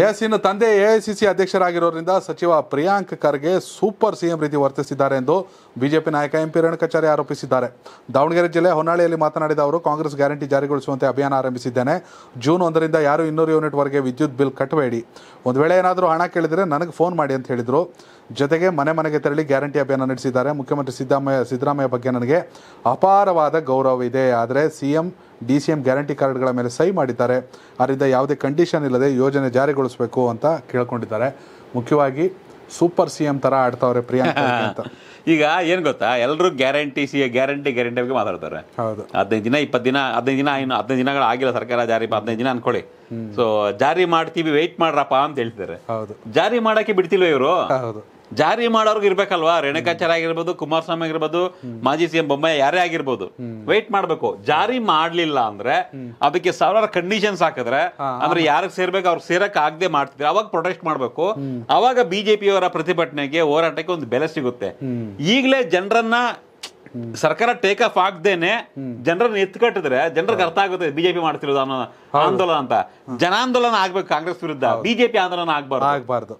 ಎಸಿನ ತಂದೆ ಎಐಸಿಸಿ ಅಧ್ಯಕ್ಷರಾಗಿರೋದ್ರಿಂದ ಸಚಿವ Priyank Kharge super CM ರೀತಿ ವರ್ತಿಸಿದ್ದಾರೆ ಎಂದು ಬಿಜೆಪಿ ನಾಯಕ ಎಂಪಿ ರೇಣುಕಾಚಾರ್ಯ ಆರೋಪಿಸಿದ್ದಾರೆ ದಾವಣಗೆರೆ ಜಿಲ್ಲೆ ಹೊನ್ನಾಳಿಯಲ್ಲಿ ಮಾತನಾಡಿದ ಅವರು ಕಾಂಗ್ರೆಸ್ ಗ್ಯಾರಂಟಿ ಜಾರಿಗೊಳಿಸುವಂತೆ ಅಭಿಯಾನ ಆರಂಭಿಸಿದ್ದೇನೆ ಜೂನ್ ಒಂದರಿಂದ ಯಾರು ಇನ್ನೂರು ಯೂನಿಟ್ವರೆಗೆ ವಿದ್ಯುತ್ ಬಿಲ್ ಕಟ್ಟಬೇಡಿ ಒಂದು ವೇಳೆ ಏನಾದರೂ ಹಣ ಕೇಳಿದರೆ ನನಗೆ ಫೋನ್ ಮಾಡಿ ಅಂತ ಹೇಳಿದರು ಜೊತೆಗೆ ಮನೆ ಮನೆಗೆ ತೆರಳಿ ಗ್ಯಾರಂಟಿ ಅಭಿಯಾನ ನಡೆಸಿದ್ದಾರೆ ಮುಖ್ಯಮಂತ್ರಿ ಸಿದ್ದರಾಮಯ್ಯ ಸಿದ್ದರಾಮಯ್ಯ ಬಗ್ಗೆ ನನಗೆ ಅಪಾರವಾದ ಗೌರವ ಇದೆ ಆದರೆ CM D C M guarantee ಕಾರ್ಡ್ಗಳ ಮೇಲೆ ಸಹಿ ಮಾಡಿದ್ದಾರೆ ಅದರಿಂದ ಯಾವುದೇ ಕಂಡೀಷನ್ ಇಲ್ಲದೆ ಯೋಜನೆ ಜಾರಿಗೊಳಿಸಬೇಕು ಅಂತ ಕೇಳ್ಕೊಂಡಿದ್ದಾರೆ ಮುಖ್ಯವಾಗಿ ಸೂಪರ್ ಸಿ ಎಂ ಥರ ಆಡ್ತಾವ್ರೆ ಪ್ರಿಯಾಂಕಾ ಅಂತ ಈಗ ಏನು ಗೊತ್ತಾ ಎಲ್ಲರೂ ಗ್ಯಾರಂಟಿ ಸಿ ಗ್ಯಾರಂಟಿ ಗ್ಯಾರಂಟಿ ಬಗ್ಗೆ ಮಾತಾಡ್ತಾರೆ ಹೌದು ಹದಿನೈದು ದಿನ ಇಪ್ಪತ್ತು ದಿನ ಹದಿನೈದು ದಿನ ಇನ್ನು ಹದಿನೈದು ದಿನಗಳು ಆಗಿಲ್ಲ ಸರ್ಕಾರ ಜಾರಿ ಹದಿನೈದು ದಿನ ಅನ್ಕೊಳ್ಳಿ ಸೊ ಜಾರಿ ಮಾಡ್ತೀವಿ ವೆಯ್ಟ್ ಮಾಡ್ರಪ್ಪ ಅಂತ ಹೇಳ್ತಿದ್ದಾರೆ ಹೌದು ಜಾರಿ ಮಾಡೋಕ್ಕೆ ಬಿಡ್ತಿಲ್ವ ಇವರು ಹೌದು ಜಾರಿ ಮಾಡೋರ್ಗ್ ಇರ್ಬೇಕಲ್ವಾ ರೇಣುಕಾಚಾರ್ಯ ಆಗಿರ್ಬೋದು ಕುಮಾರಸ್ವಾಮಿ ಆಗಿರ್ಬೋದು ಮಾಜಿ ಸಿಎಂ ಬೊಮ್ಮಾಯಿ ಯಾರೇ ಆಗಿರ್ಬೋದು ವೈಟ್ ಮಾಡ್ಬೇಕು ಜಾರಿ ಮಾಡ್ಲಿಲ್ಲ ಅಂದ್ರೆ ಅದಕ್ಕೆ ಸಾವಿರಾರು ಕಂಡೀಷನ್ಸ್ ಹಾಕಿದ್ರೆ ಅಂದ್ರೆ ಯಾರಿಗೆ ಸೇರ್ಬೇಕು ಅವ್ರು ಸೇರಕ್ ಆಗದೆ ಮಾಡ್ತಿದ್ರೆ ಅವಾಗ ಪ್ರೊಟೆಸ್ಟ್ ಮಾಡ್ಬೇಕು ಅವಾಗ ಬಿಜೆಪಿಯವರ ಪ್ರತಿಭಟನೆಗೆ ಹೋರಾಟಕ್ಕೆ ಒಂದು ಬೆಲೆ ಸಿಗುತ್ತೆ ಈಗಲೇ ಜನರನ್ನ ಸರ್ಕಾರ ಟೇಕ್ ಆಫ್ ಆಗದೇನೆ ಜನರನ್ನ ಎತ್ಕಟ್ಟಿದ್ರೆ ಜನರಿಗೆ ಅರ್ಥ ಆಗುತ್ತೆ ಬಿಜೆಪಿ ಮಾಡ್ತಿರೋದು ಅನ್ನೋ ಆಂದೋಲನ ಅಂತ ಜನಾಂದೋಲನ ಆಗ್ಬೇಕು ಕಾಂಗ್ರೆಸ್ ವಿರುದ್ಧ ಬಿಜೆಪಿ ಆಂದೋಲನ ಆಗ್ಬಾರ್ದು ಆಗ್ಬಾರ್ದು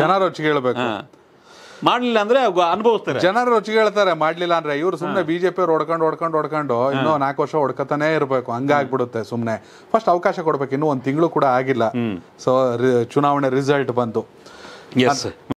ಜನರ ರುಚಿ ಹೇಳ್ಬೇಕು ಮಾಡ್ಲಿಲ್ಲ ಅಂದ್ರೆ ಅನುಭವಿಸ್ತಾರೆ ಜನರು ರುಚಿ ಹೇಳ್ತಾರೆ ಮಾಡ್ಲಿಲ್ಲ ಅಂದ್ರೆ ಇವ್ರು ಸುಮ್ನೆ ಬಿಜೆಪಿ ಅವ್ರು ಹೊಡ್ಕೊಂಡು ಹೊಡ್ಕೊಂಡು ಹೊಡ್ಕೊಂಡು ಇನ್ನೂ ನಾಲ್ಕು ವರ್ಷ ಹೊಡ್ಕತಾನೇ ಇರಬೇಕು ಹಂಗಾಗ್ಬಿಡುತ್ತೆ ಸುಮ್ನೆ ಫಸ್ಟ್ ಅವಕಾಶ ಕೊಡ್ಬೇಕು ಇನ್ನೂ ಒಂದ್ ತಿಂಗಳು ಕೂಡ ಆಗಿಲ್ಲ ಸೊ ಚುನಾವಣೆ ರಿಸಲ್ಟ್ ಬಂತು